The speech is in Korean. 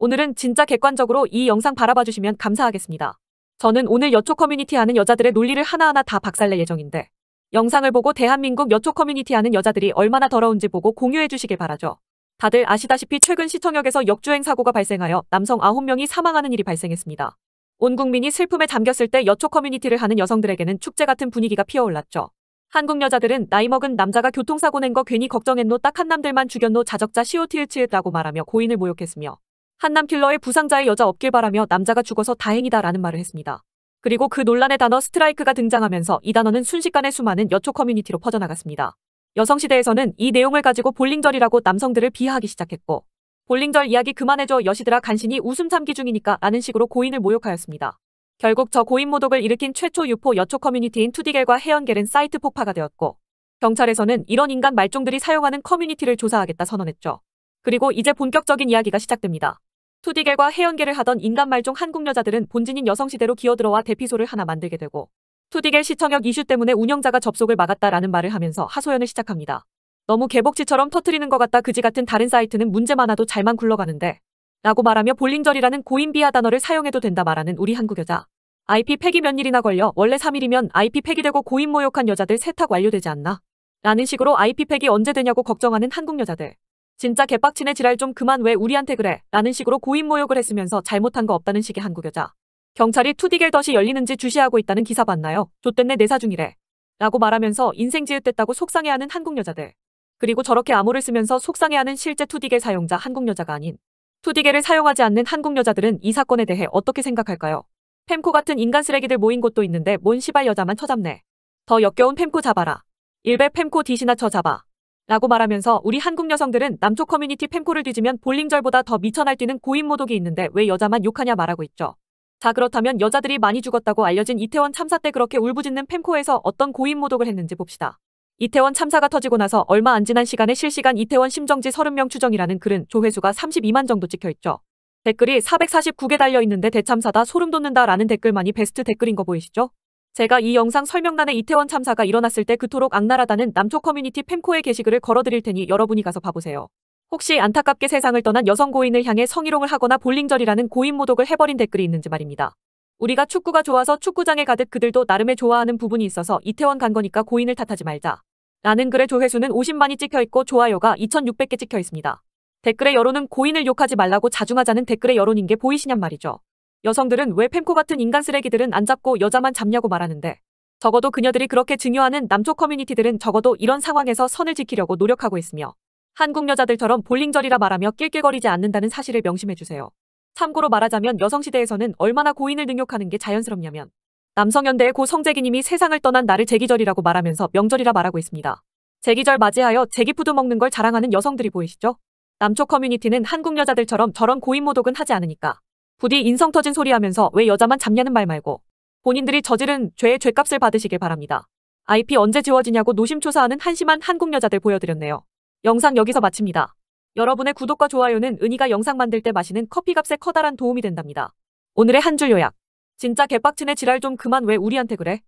오늘은 진짜 객관적으로 이 영상 바라봐 주시면 감사하겠습니다. 저는 오늘 여초 커뮤니티 하는 여자들의 논리를 하나하나 다 박살낼 예정인데 영상을 보고 대한민국 여초 커뮤니티 하는 여자들이 얼마나 더러운지 보고 공유해 주시길 바라죠. 다들 아시다시피 최근 시청역에서 역주행 사고가 발생하여 남성 9명이 사망하는 일이 발생했습니다. 온 국민이 슬픔에 잠겼을 때 여초 커뮤니티를 하는 여성들에게는 축제 같은 분위기가 피어올랐죠. 한국 여자들은 나이 먹은 남자가 교통사고 낸 거 괜히 걱정했노 딱 한남들만 죽였노 자적자 시오티을치했다고 말하며 고인을 모욕했으며 한남 킬러의 부상자의 여자 없길 바라며 남자가 죽어서 다행이다라는 말을 했습니다. 그리고 그 논란의 단어 스트라이크가 등장하면서 이 단어는 순식간에 수많은 여초 커뮤니티로 퍼져나갔습니다. 여성시대에서는 이 내용을 가지고 볼링절이라고 남성들을 비하하기 시작했고 볼링절 이야기 그만해줘 여시들아 간신히 웃음 참기 중이니까 라는 식으로 고인을 모욕하였습니다. 결국 저 고인 모독을 일으킨 최초 유포 여초 커뮤니티인 투디겔과 해연겔은 사이트 폭파가 되었고 경찰에서는 이런 인간 말종들이 사용하는 커뮤니티를 조사하겠다 선언했죠. 그리고 이제 본격적인 이야기가 시작됩니다. 투디겔과 해연계를 하던 인간 말종 한국 여자들은 본진인 여성시대로 기어들어와 대피소를 하나 만들게 되고 투디겔 시청역 이슈 때문에 운영자가 접속을 막았다라는 말을 하면서 하소연을 시작합니다. 너무 개복치처럼 터트리는 것 같다 그지 같은 다른 사이트는 문제 많아도 잘만 굴러가는데 라고 말하며 볼링절이라는 고인비하 단어를 사용해도 된다 말하는 우리 한국 여자. IP 폐기 몇 일이나 걸려 원래 3일이면 IP 폐기되고 고인 모욕한 여자들 세탁 완료되지 않나? 라는 식으로 IP 폐기 언제 되냐고 걱정하는 한국 여자들. 진짜 개빡치네 지랄 좀 그만 왜 우리한테 그래 라는 식으로 고인 모욕을 했으면서 잘못한 거 없다는 식의 한국 여자. 경찰이 투디겔덫이 열리는지 주시하고 있다는 기사 봤나요? 좆댄네 내사 중이래. 라고 말하면서 인생 지읒됐다고 속상해하는 한국 여자들. 그리고 저렇게 암호를 쓰면서 속상해하는 실제 투디겔 사용자 한국 여자가 아닌 투디겔을 사용하지 않는 한국 여자들은 이 사건에 대해 어떻게 생각할까요? 팸코 같은 인간 쓰레기들 모인 곳도 있는데 뭔 시발 여자만 쳐잡네더 역겨운 팸코 잡아라. 일베 팸코 디시나 쳐잡아 라고 말하면서 우리 한국 여성들은 남쪽 커뮤니티 펜코를 뒤지면 볼링절보다 더 미쳐 날뛰는 고인 모독이 있는데 왜 여자만 욕하냐 말하고 있죠. 자 그렇다면 여자들이 많이 죽었다고 알려진 이태원 참사 때 그렇게 울부짖는 펜코에서 어떤 고인 모독을 했는지 봅시다. 이태원 참사가 터지고 나서 얼마 안 지난 시간에 실시간 이태원 심정지 30명 추정이라는 글은 조회수가 32만 정도 찍혀있죠. 댓글이 449개 달려있는데 대참사다 소름 돋는다 라는 댓글만이 베스트 댓글인 거 보이시죠? 제가 이 영상 설명란에 이태원 참사가 일어났을 때 그토록 악랄하다는 남초 커뮤니티 팸코의 게시글을 걸어드릴 테니 여러분이 가서 봐보세요. 혹시 안타깝게 세상을 떠난 여성 고인을 향해 성희롱을 하거나 볼링절이라는 고인 모독을 해버린 댓글이 있는지 말입니다. 우리가 축구가 좋아서 축구장에 가듯 그들도 나름의 좋아하는 부분이 있어서 이태원 간 거니까 고인을 탓하지 말자. 라는 글의 조회수는 50만이 찍혀있고 좋아요가 2600개 찍혀있습니다. 댓글의 여론은 고인을 욕하지 말라고 자중하자는 댓글의 여론인 게 보이시냔 말이죠. 여성들은 왜펜코 같은 인간 쓰레기들은 안 잡고 여자만 잡냐고 말하는데 적어도 그녀들이 그렇게 증여하는 남쪽 커뮤니티들은 적어도 이런 상황에서 선을 지키려고 노력하고 있으며 한국 여자들처럼 볼링절이라 말하며 낄낄거리지 않는다는 사실을 명심해주세요. 참고로 말하자면 여성시대에서는 얼마나 고인을 능욕하는 게 자연스럽냐면 남성연대의 고 성재기님이 세상을 떠난 나를 재기절이라고 말하면서 명절이라 말하고 있습니다. 재기절 맞이하여 재기푸드 먹는 걸 자랑하는 여성들이 보이시죠? 남쪽 커뮤니티는 한국 여자들처럼 저런 고인 모독은 하지 않으니까 부디 인성 터진 소리 하면서 왜 여자만 잡냐는 말 말고 본인들이 저지른 죄의 죄값을 받으시길 바랍니다. IP 언제 지워지냐고 노심초사하는 한심한 한국 여자들 보여드렸네요. 영상 여기서 마칩니다. 여러분의 구독과 좋아요는 은희가 영상 만들 때 마시는 커피값에 커다란 도움이 된답니다. 오늘의 한 줄 요약. 진짜 개빡치네 지랄 좀 그만 왜 우리한테 그래?